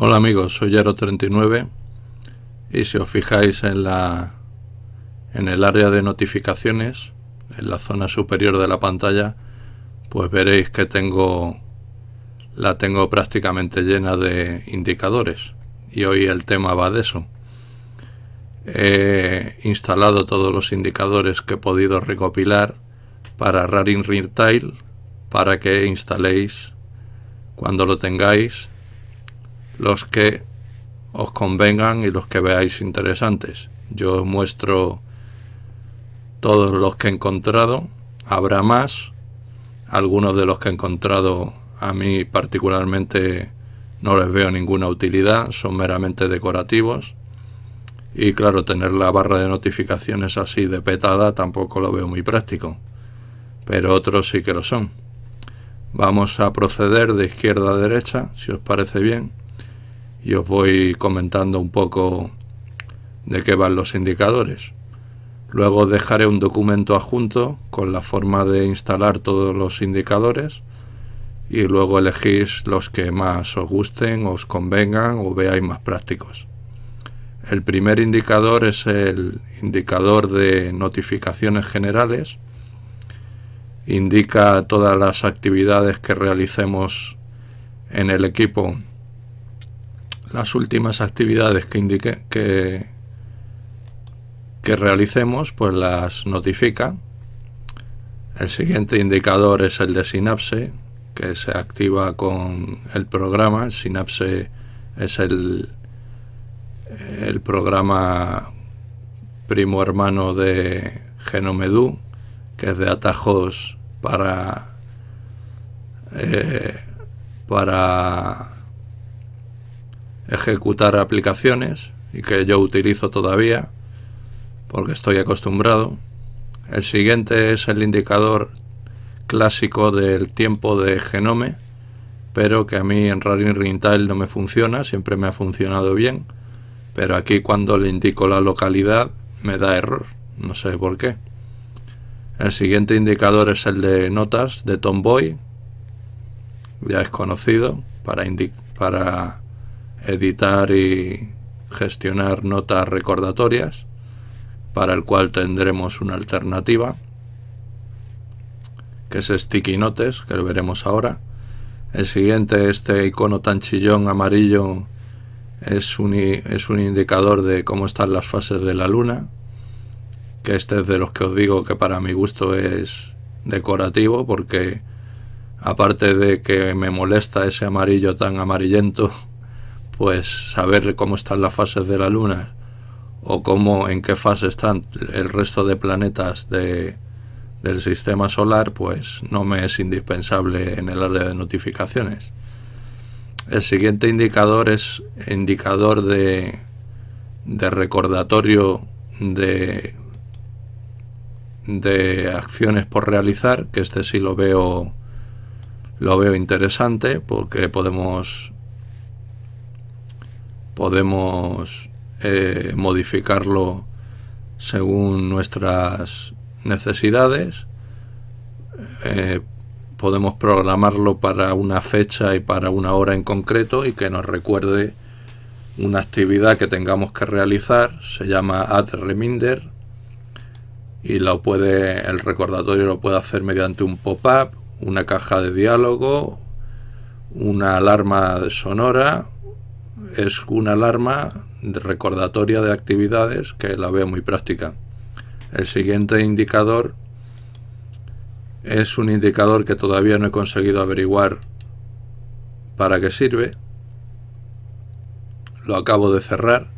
Hola amigos, soy Yaro39 y si os fijáis en, la, en el área de notificaciones, en la zona superior de la pantalla, pues veréis que tengo la tengo prácticamente llena de indicadores y hoy el tema va de eso. He instalado todos los indicadores que he podido recopilar para Raring Retail para que instaléis cuando lo tengáis los que os convengan y los que veáis interesantes. Yo os muestro todos los que he encontrado, habrá más, algunos de los que he encontrado a mí particularmente no les veo ninguna utilidad, son meramente decorativos. Y claro, tener la barra de notificaciones así de petada tampoco lo veo muy práctico. Pero otros sí que lo son. Vamos a proceder de izquierda a derecha, si os parece bien y os voy comentando un poco de qué van los indicadores. Luego dejaré un documento adjunto con la forma de instalar todos los indicadores y luego elegís los que más os gusten, os convengan o veáis más prácticos. El primer indicador es el indicador de notificaciones generales. Indica todas las actividades que realicemos en el equipo las últimas actividades que indique que, que realicemos, pues las notifica. El siguiente indicador es el de sinapse, que se activa con el programa. sinapse es el, el programa primo hermano de Genomedu, que es de atajos para, eh, para ejecutar aplicaciones y que yo utilizo todavía porque estoy acostumbrado. El siguiente es el indicador clásico del tiempo de genome, pero que a mí en Rarin Rintal no me funciona, siempre me ha funcionado bien, pero aquí cuando le indico la localidad me da error, no sé por qué. El siguiente indicador es el de notas de Tomboy, ya es conocido para, para editar y gestionar notas recordatorias, para el cual tendremos una alternativa, que es Sticky Notes, que lo veremos ahora. El siguiente, este icono tan chillón amarillo, es un, es un indicador de cómo están las fases de la luna, que este es de los que os digo que para mi gusto es decorativo, porque aparte de que me molesta ese amarillo tan amarillento, pues saber cómo están las fases de la Luna o cómo, en qué fase están el resto de planetas del sistema solar, pues no me es indispensable en el área de notificaciones. El siguiente indicador es indicador de, de recordatorio de, de acciones por realizar, que este sí lo veo, lo veo interesante porque podemos podemos eh, modificarlo según nuestras necesidades, eh, podemos programarlo para una fecha y para una hora en concreto y que nos recuerde una actividad que tengamos que realizar, se llama Add Reminder y lo puede, el recordatorio lo puede hacer mediante un pop-up, una caja de diálogo, una alarma sonora es una alarma recordatoria de actividades que la veo muy práctica. El siguiente indicador es un indicador que todavía no he conseguido averiguar para qué sirve. Lo acabo de cerrar.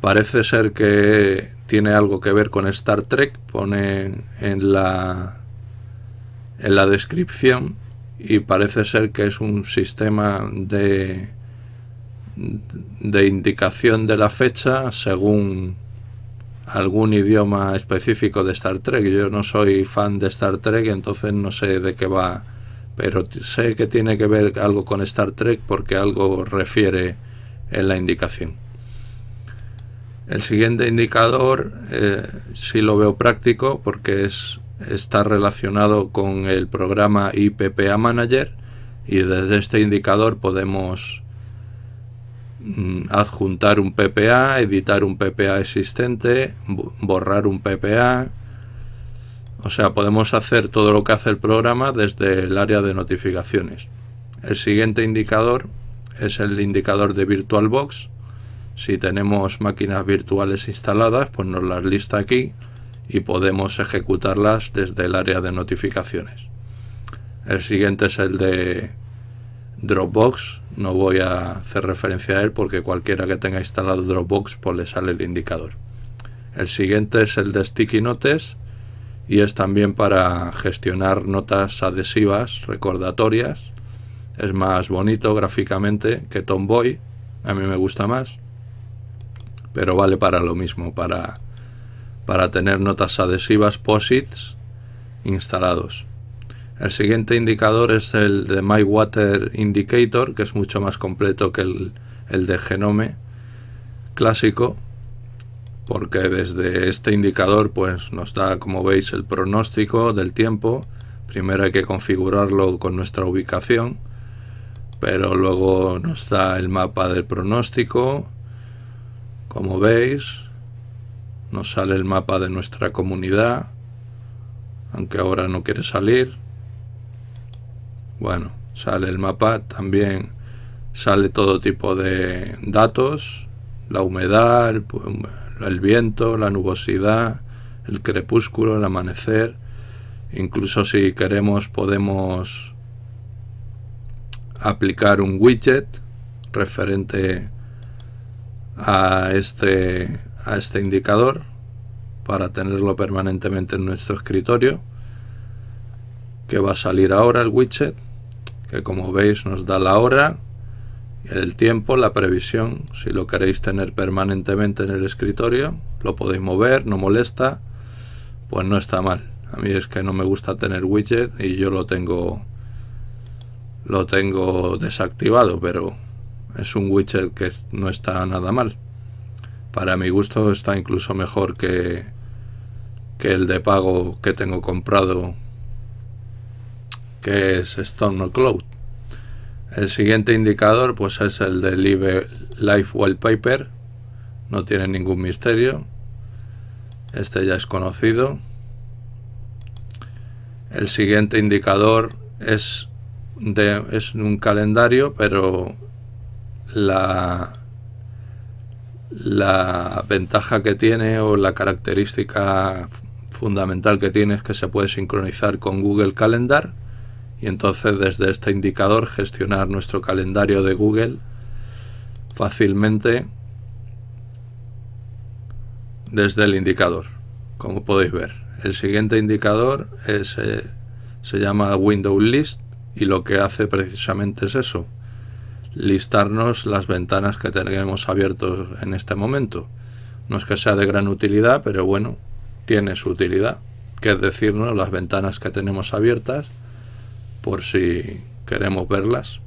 Parece ser que tiene algo que ver con Star Trek. Pone en la, en la descripción y parece ser que es un sistema de de indicación de la fecha según algún idioma específico de Star Trek. Yo no soy fan de Star Trek, entonces no sé de qué va, pero sé que tiene que ver algo con Star Trek porque algo refiere en la indicación. El siguiente indicador eh, ...si lo veo práctico porque es, está relacionado con el programa IPPA Manager y desde este indicador podemos Mm, adjuntar un PPA, editar un PPA existente, borrar un PPA. O sea, podemos hacer todo lo que hace el programa desde el área de notificaciones. El siguiente indicador es el indicador de VirtualBox. Si tenemos máquinas virtuales instaladas, pues nos las lista aquí y podemos ejecutarlas desde el área de notificaciones. El siguiente es el de Dropbox, no voy a hacer referencia a él porque cualquiera que tenga instalado Dropbox pues le sale el indicador. El siguiente es el de Sticky Notes y es también para gestionar notas adhesivas, recordatorias. Es más bonito gráficamente que Tomboy, a mí me gusta más, pero vale para lo mismo, para, para tener notas adhesivas, posits instalados. El siguiente indicador es el de My Water Indicator, que es mucho más completo que el, el de Genome clásico, porque desde este indicador pues, nos da, como veis, el pronóstico del tiempo. Primero hay que configurarlo con nuestra ubicación, pero luego nos da el mapa del pronóstico. Como veis, nos sale el mapa de nuestra comunidad, aunque ahora no quiere salir bueno, sale el mapa, también sale todo tipo de datos, la humedad, el, viento, la nubosidad, el crepúsculo, el amanecer. Incluso si queremos podemos aplicar un widget referente a este, a este indicador para tenerlo permanentemente en nuestro escritorio que va a salir ahora el widget como veis nos da la hora, el tiempo, la previsión, si lo queréis tener permanentemente en el escritorio, lo podéis mover, no molesta, pues no está mal. A mí es que no me gusta tener widget y yo lo tengo lo tengo desactivado, pero es un widget que no está nada mal. Para mi gusto está incluso mejor que que el de pago que tengo comprado que es Storm Cloud. El siguiente indicador pues es el de Live Wallpaper, no tiene ningún misterio, este ya es conocido. El siguiente indicador es, de, es un calendario, pero la, la ventaja que tiene o la característica fundamental que tiene es que se puede sincronizar con Google Calendar y entonces desde este indicador gestionar nuestro calendario de Google fácilmente desde el indicador, como podéis ver. El siguiente indicador es, eh, se llama Window List y lo que hace precisamente es eso, listarnos las ventanas que tenemos abiertos en este momento. No es que sea de gran utilidad, pero bueno, tiene su utilidad, que es decirnos las ventanas que tenemos abiertas por si queremos verlas.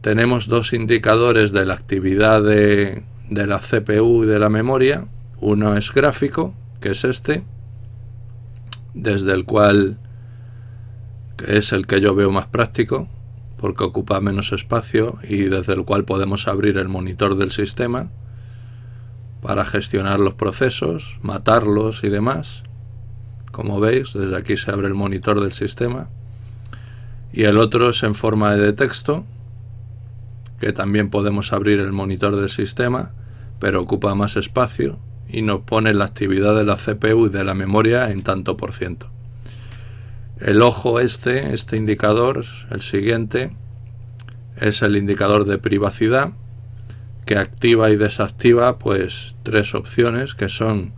Tenemos dos indicadores de la actividad de, la CPU y de la memoria. Uno es gráfico, que es este, desde el cual es el que yo veo más práctico, porque ocupa menos espacio y desde el cual podemos abrir el monitor del sistema para gestionar los procesos, matarlos y demás como veis, desde aquí se abre el monitor del sistema, y el otro es en forma de texto, que también podemos abrir el monitor del sistema, pero ocupa más espacio y nos pone la actividad de la CPU y de la memoria en tanto por ciento. El ojo este, este indicador, el siguiente, es el indicador de privacidad que activa y desactiva pues tres opciones que son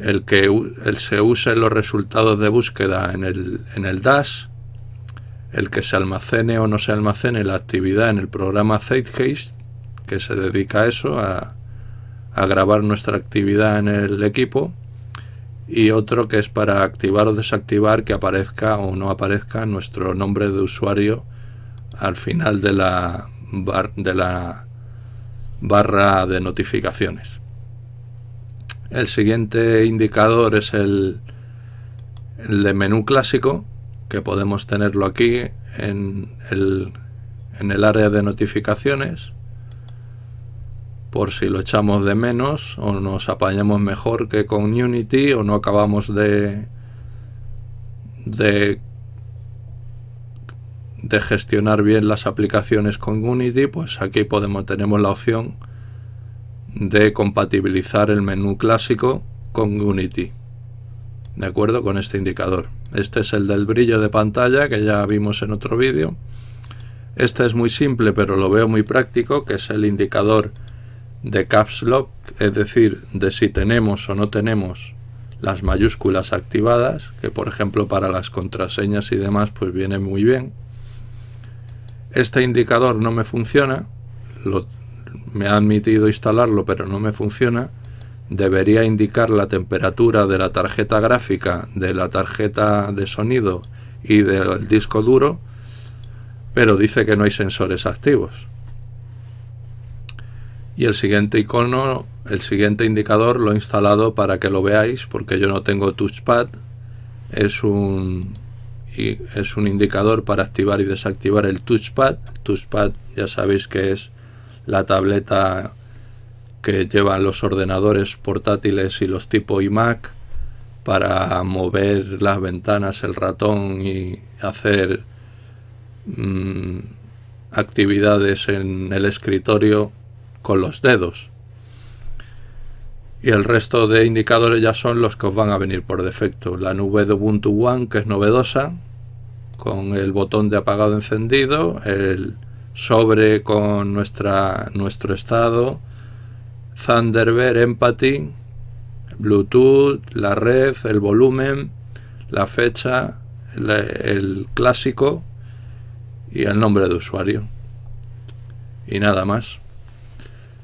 el que el se use los resultados de búsqueda en el, en el DAS, el que se almacene o no se almacene la actividad en el programa Zeitgeist, que se dedica a eso, a, grabar nuestra actividad en el equipo, y otro que es para activar o desactivar que aparezca o no aparezca nuestro nombre de usuario al final de la, de la barra de notificaciones. El siguiente indicador es el, de menú clásico, que podemos tenerlo aquí en el, área de notificaciones por si lo echamos de menos o nos apañamos mejor que con Unity o no acabamos de, de, de gestionar bien las aplicaciones con Unity, pues aquí podemos tenemos la opción de compatibilizar el menú clásico con Unity. De acuerdo con este indicador. Este es el del brillo de pantalla que ya vimos en otro vídeo. Este es muy simple pero lo veo muy práctico, que es el indicador de caps lock, es decir, de si tenemos o no tenemos las mayúsculas activadas, que por ejemplo para las contraseñas y demás pues viene muy bien. Este indicador no me funciona, lo me ha admitido instalarlo pero no me funciona, debería indicar la temperatura de la tarjeta gráfica, de la tarjeta de sonido y del disco duro, pero dice que no hay sensores activos. Y el siguiente icono, el siguiente indicador lo he instalado para que lo veáis, porque yo no tengo touchpad. Es un, es un indicador para activar y desactivar el touchpad. Touchpad ya sabéis que es la tableta que llevan los ordenadores portátiles y los tipo iMac para mover las ventanas, el ratón y hacer mm, actividades en el escritorio con los dedos. Y el resto de indicadores ya son los que os van a venir por defecto. La nube de Ubuntu One, que es novedosa, con el botón de apagado encendido, el sobre con nuestra, nuestro estado, Thunderbird Empathy, Bluetooth, la red, el volumen, la fecha, el clásico y el nombre de usuario. Y nada más.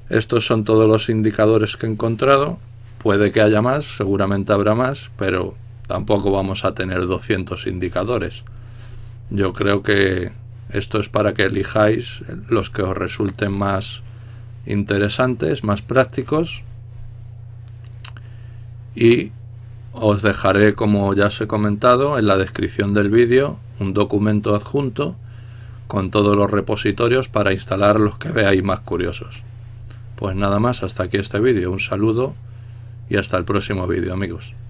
Estos son todos los indicadores que he encontrado. Puede que haya más, seguramente habrá más, pero tampoco vamos a tener 200 indicadores. Yo creo que esto es para que elijáis los que os resulten más interesantes, más prácticos. Y os dejaré, como ya os he comentado, en la descripción del vídeo un documento adjunto con todos los repositorios para instalar los que veáis más curiosos. Pues nada más, hasta aquí este vídeo. Un saludo y hasta el próximo vídeo, amigos.